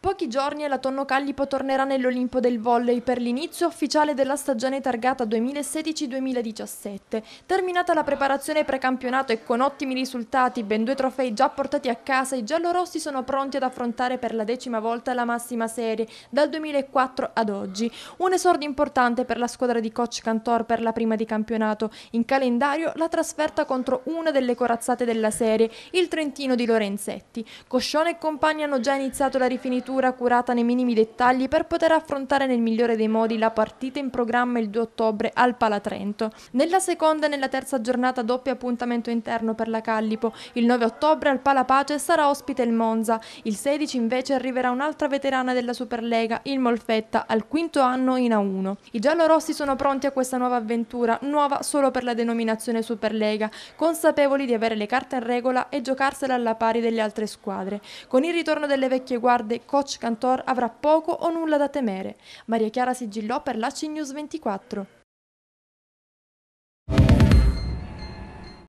Pochi giorni e la Tonno Tonnocallipo tornerà nell'Olimpo del volley per l'inizio ufficiale della stagione targata 2016-2017. Terminata la preparazione precampionato e con ottimi risultati, ben due trofei già portati a casa, i giallorossi sono pronti ad affrontare per la decima volta la massima serie, dal 2004 ad oggi. Un esordio importante per la squadra di coach Cantor per la prima di campionato. In calendario la trasferta contro una delle corazzate della serie, il Trentino di Lorenzetti. Coscione e compagni hanno già iniziato la rifinitura sceneggiatura curata nei minimi dettagli per poter affrontare nel migliore dei modi la partita in programma il 2 ottobre al Palatrento. Nella seconda e nella terza giornata doppio appuntamento interno per la Callipo. Il 9 ottobre al Palapace sarà ospite il Monza. Il 16 invece arriverà un'altra veterana della Superlega, il Molfetta, al quinto anno in A1. I giallorossi sono pronti a questa nuova avventura, nuova solo per la denominazione Superlega, consapevoli di avere le carte in regola e giocarsela alla pari delle altre squadre. Con il ritorno delle vecchie guardie, coach Cantor avrà poco o nulla da temere. Maria Chiara sigillò per l'AC News 24.